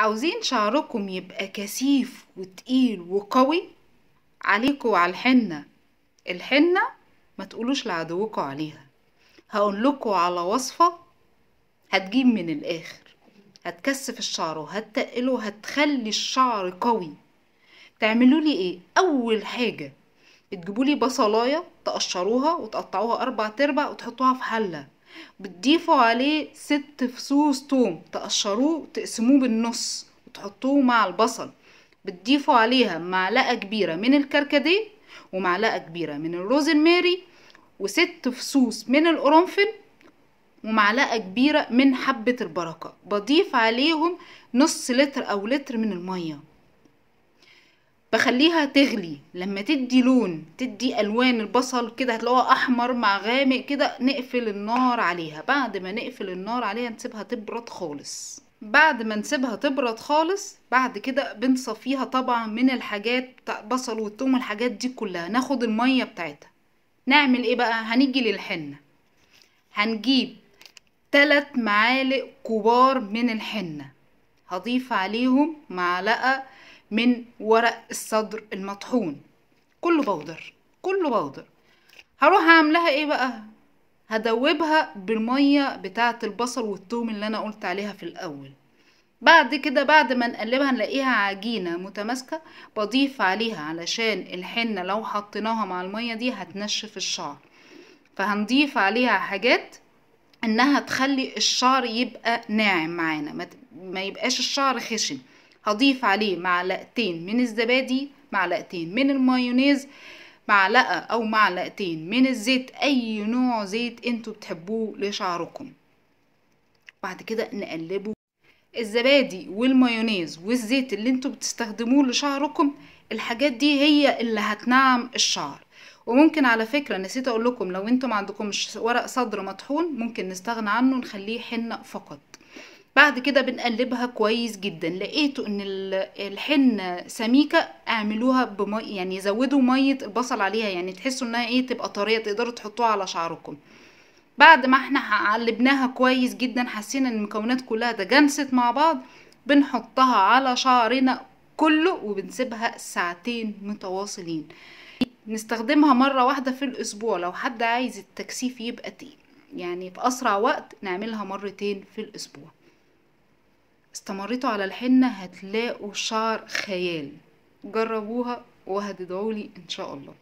عاوزين شعركم يبقى كثيف وتقيل وقوي عليكوا على الحنة الحنة ما تقولوش لعدوكوا عليها هقولكوا على وصفة هتجيب من الآخر هتكثف الشعر وهتقله وهتخلي الشعر قوي تعملوا لي ايه اول حاجه تجيبولي لي بصلايه تقشروها وتقطعوها اربع تربع وتحطوها في حله بتضيفوا عليه ست فصوص توم تقشروه تقسموه بالنص وتحطوه مع البصل بتضيفوا عليها معلقة كبيرة من الكركديه ومعلقة كبيرة من الروزماري وست فصوص من القرنفل ومعلقة كبيرة من حبة البركة بضيف عليهم نص لتر أو لتر من المية بخليها تغلي لما تدي لون تدي الوان البصل كده هتلاقوها احمر مع غامق كده نقفل النار عليها بعد ما نقفل النار عليها نسيبها تبرد خالص بعد ما نسيبها تبرد خالص بعد كده بنصفيها طبعا من الحاجات بتاع بصل والثوم الحاجات دي كلها ناخد الميه بتاعتها نعمل ايه بقى هنيجي للحنه هنجيب ثلاث معالق كبار من الحنه هضيف عليهم معلقه من ورق الصدر المطحون كله بودر كله بودر هروح اعملها ايه بقى هدوبها بالميه بتاعه البصل والثوم اللي انا قلت عليها في الاول بعد كده بعد ما نقلبها نلاقيها عجينة متماسكة بضيف عليها علشان الحنة لو حطيناها مع المية دي هتنشف الشعر فهنضيف عليها حاجات انها تخلي الشعر يبقى ناعم معانا ما يبقاش الشعر خشن هضيف عليه معلقتين من الزبادي معلقتين من المايونيز معلقة أو معلقتين من الزيت أي نوع زيت انتوا بتحبوه لشعركم بعد كده نقلبه الزبادي والمايونيز والزيت اللي انتوا بتستخدموه لشعركم الحاجات دي هي اللي هتنعم الشعر وممكن على فكرة نسيت اقول لكم لو انتوا ما عندكمش ورق صدر مطحون ممكن نستغنى عنه نخليه حنة فقط بعد كده بنقلبها كويس جدا لقيتوا ان الحنه سميكه اعملوها بمي يعني زودوا ميه البصل عليها يعني تحسوا انها ايه تبقى طريه تقدروا تحطوها على شعركم بعد ما احنا قلبناها كويس جدا حسينا ان المكونات كلها تجانست مع بعض بنحطها على شعرنا كله وبنسيبها ساعتين متواصلين نستخدمها مرة واحدة في الأسبوع لو حد عايز التكثيف يبقى تقيل يعني في أسرع وقت نعملها مرتين في الأسبوع استمريتوا على الحنة هتلاقوا شعر خيال جربوها وهتدعولي ان شاء الله